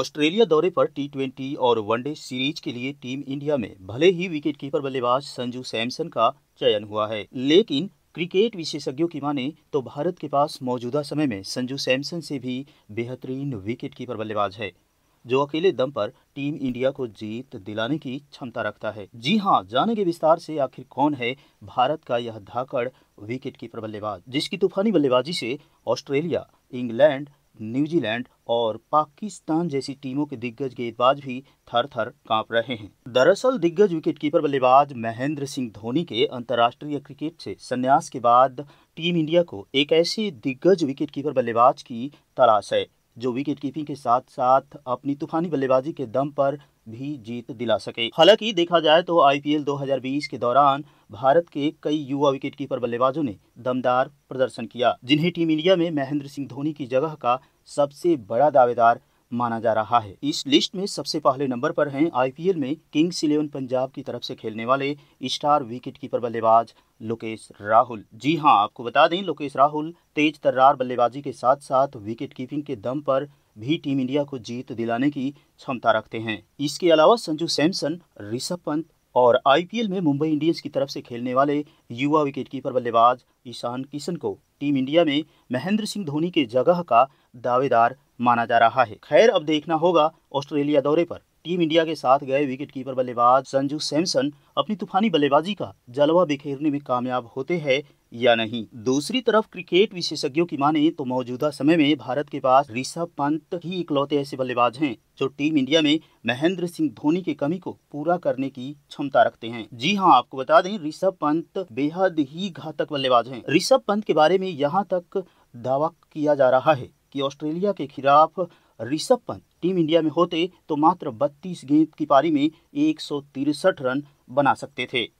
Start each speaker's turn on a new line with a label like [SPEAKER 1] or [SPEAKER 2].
[SPEAKER 1] Australia दौरे पर T twenty और वनडे सीरीज के लिए टीम इंडिया में भले ही विकेट कीपर बल्लेबाज संजू सैमसन का चयन हुआ है लेकिन क्रिकेट विशेषज्ञों की माने तो भारत के पास मौजूदा समय में संजू सैमसन से भी बेहतरीन विकेट कीपर बल्लेबाज है जो अकेले दम पर टीम इंडिया को जीत दिलाने की क्षमता रखता है जी हाँ जानेंगे विस्तार से आखिर कौन है भारत का यह धाकड़ विकेट कीपर बल्लेबाज जिसकी तूफानी बल्लेबाजी से ऑस्ट्रेलिया इंग्लैंड न्यूजीलैंड और पाकिस्तान जैसी टीमों के दिग्गज गेंदबाज भी थर थर कांप रहे हैं दरअसल दिग्गज विकेटकीपर बल्लेबाज महेंद्र सिंह धोनी के अंतर्राष्ट्रीय क्रिकेट से संन्यास के बाद टीम इंडिया को एक ऐसे दिग्गज विकेटकीपर बल्लेबाज की तलाश है जो विकेट कीपिंग के साथ साथ अपनी तूफानी बल्लेबाजी के दम पर भी जीत दिला सके हालांकि देखा जाए तो आईपीएल 2020 के दौरान भारत के कई युवा विकेट कीपर बल्लेबाजों ने दमदार प्रदर्शन किया जिन्हें टीम इंडिया में महेंद्र सिंह धोनी की जगह का सबसे बड़ा दावेदार माना जा रहा है इस लिस्ट में सबसे पहले नंबर पर हैं आईपीएल में किंग्स इलेवन पंजाब की तरफ से खेलने वाले स्टार विकेट कीपर बल्लेबाज लोकेश राहुल जी हां आपको बता दें लोकेश राहुल तेज तर्रार बल्लेबाजी के साथ साथ विकेट कीपिंग के दम पर भी टीम इंडिया को जीत दिलाने की क्षमता रखते हैं इसके अलावा संजू सैमसन ऋषभ पंत और आईपीएल में मुंबई इंडियंस की तरफ से खेलने वाले युवा विकेटकीपर बल्लेबाज ईशान किशन को टीम इंडिया में महेंद्र सिंह धोनी के जगह का दावेदार माना जा रहा है खैर अब देखना होगा ऑस्ट्रेलिया दौरे पर टीम इंडिया के साथ गए विकेटकीपर बल्लेबाज संजू सैमसन अपनी तूफानी बल्लेबाजी का जलवा बिखेरने में कामयाब होते हैं या नहीं दूसरी तरफ क्रिकेट विशेषज्ञों की माने तो मौजूदा समय में भारत के पास ऋषभ पंत ही इकलौते ऐसे बल्लेबाज हैं जो टीम इंडिया में महेंद्र सिंह धोनी की कमी को पूरा करने की क्षमता रखते हैं जी हाँ आपको बता दें ऋषभ पंत बेहद ही घातक बल्लेबाज हैं ऋषभ पंत के बारे में यहाँ तक दावा किया जा रहा है कि ऑस्ट्रेलिया के खिलाफ ऋषभ पंत टीम इंडिया में होते तो मात्र बत्तीस गेंद की पारी में एक रन बना सकते थे